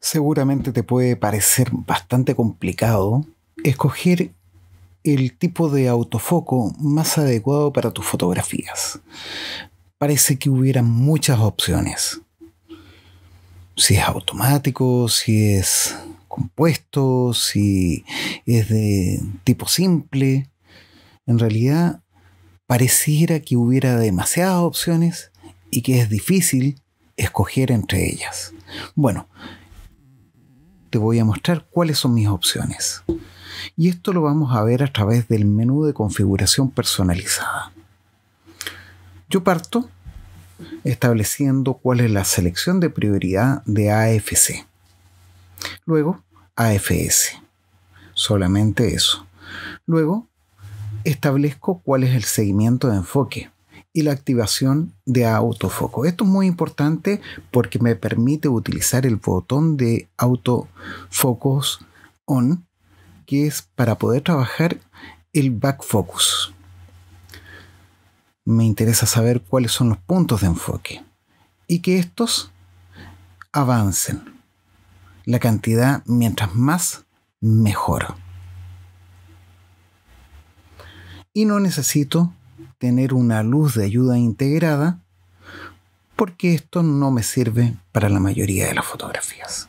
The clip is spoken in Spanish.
seguramente te puede parecer bastante complicado escoger el tipo de autofoco más adecuado para tus fotografías. Parece que hubiera muchas opciones. Si es automático, si es compuesto, si es de tipo simple. En realidad, pareciera que hubiera demasiadas opciones y que es difícil escoger entre ellas. Bueno, te voy a mostrar cuáles son mis opciones. Y esto lo vamos a ver a través del menú de configuración personalizada. Yo parto estableciendo cuál es la selección de prioridad de AFC. Luego, AFS. Solamente eso. Luego, establezco cuál es el seguimiento de enfoque y la activación de autofoco. Esto es muy importante porque me permite utilizar el botón de autofocus on, que es para poder trabajar el back focus. Me interesa saber cuáles son los puntos de enfoque y que estos avancen. La cantidad mientras más, mejor. Y no necesito tener una luz de ayuda integrada porque esto no me sirve para la mayoría de las fotografías.